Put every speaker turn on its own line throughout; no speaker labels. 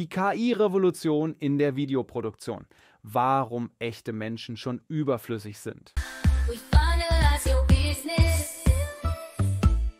Die KI-Revolution in der Videoproduktion. Warum echte Menschen schon überflüssig sind.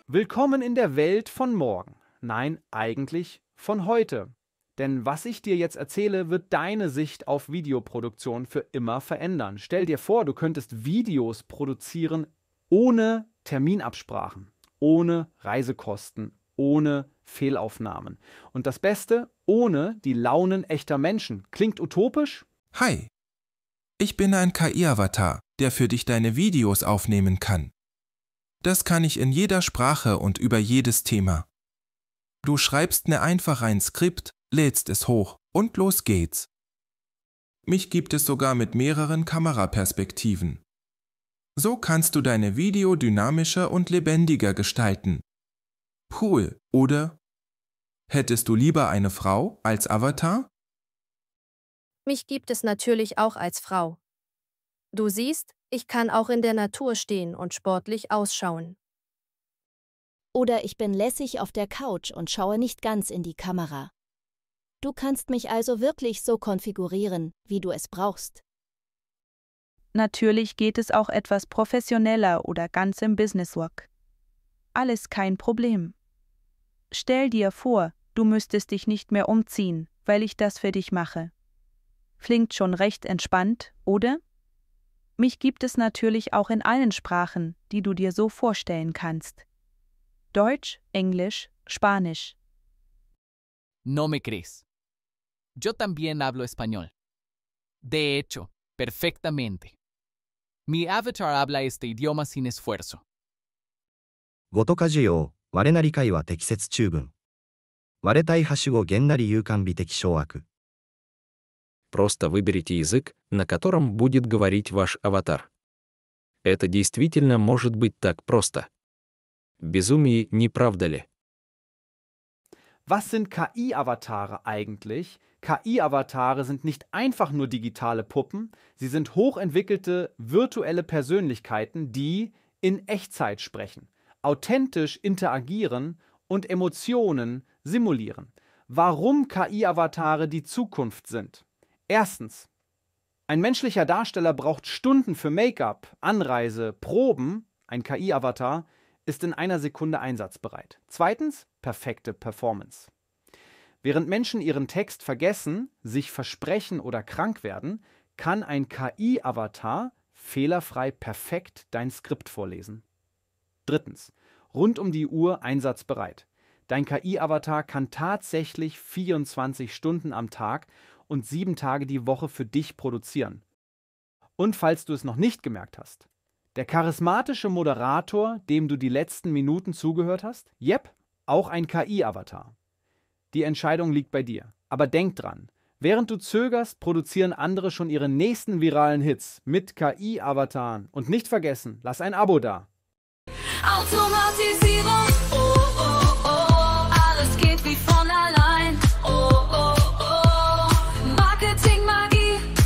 Willkommen in der Welt von morgen. Nein, eigentlich von heute. Denn was ich dir jetzt erzähle, wird deine Sicht auf Videoproduktion für immer verändern. Stell dir vor, du könntest Videos produzieren ohne Terminabsprachen, ohne Reisekosten, ohne Fehlaufnahmen. Und das Beste, ohne die Launen echter Menschen. Klingt utopisch? Hi,
ich bin ein KI-Avatar, der für dich deine Videos aufnehmen kann. Das kann ich in jeder Sprache und über jedes Thema. Du schreibst mir einfach ein Skript, lädst es hoch und los geht's. Mich gibt es sogar mit mehreren Kameraperspektiven. So kannst du deine Video dynamischer und lebendiger gestalten Pool oder Hättest du lieber eine Frau als Avatar?
Mich gibt es natürlich auch als Frau. Du siehst, ich kann auch in der Natur stehen und sportlich ausschauen. Oder ich bin lässig auf der Couch und schaue nicht ganz in die Kamera. Du kannst mich also wirklich so konfigurieren, wie du es brauchst. Natürlich geht es auch etwas professioneller oder ganz im Businesswork. Alles kein Problem. Stell dir vor, du müsstest dich nicht mehr umziehen, weil ich das für dich mache. Klingt schon recht entspannt, oder? Mich gibt es natürlich auch in allen Sprachen, die du dir so vorstellen kannst. Deutsch, Englisch, Spanisch.
No me crees. Yo también hablo español. De hecho, perfectamente. Mi avatar habla este idioma sin esfuerzo.
ごとかじよ我なり会は適切中文。我たいはしごげんなり勇敢美的掌握。Просто выберите язык, на котором будет говорить ваш аватар. Это действительно может быть так просто. Безумие, не правда ли?
Was sind KI-Avatare eigentlich? KI-Avatare sind nicht einfach nur digitale Puppen, sie sind hochentwickelte virtuelle Persönlichkeiten, die in Echtzeit sprechen authentisch interagieren und Emotionen simulieren. Warum KI-Avatare die Zukunft sind. Erstens. Ein menschlicher Darsteller braucht Stunden für Make-up, Anreise, Proben. Ein KI-Avatar ist in einer Sekunde einsatzbereit. Zweitens, perfekte Performance. Während Menschen ihren Text vergessen, sich versprechen oder krank werden, kann ein KI-Avatar fehlerfrei perfekt dein Skript vorlesen. Drittens, rund um die Uhr einsatzbereit. Dein KI-Avatar kann tatsächlich 24 Stunden am Tag und sieben Tage die Woche für dich produzieren. Und falls du es noch nicht gemerkt hast, der charismatische Moderator, dem du die letzten Minuten zugehört hast, yep, auch ein KI-Avatar. Die Entscheidung liegt bei dir. Aber denk dran, während du zögerst, produzieren andere schon ihre nächsten viralen Hits mit KI-Avataren. Und nicht vergessen, lass ein Abo da.
Automatisierung,
oh oh oh, alles geht wie von allein, oh oh
oh, Marketing Magie.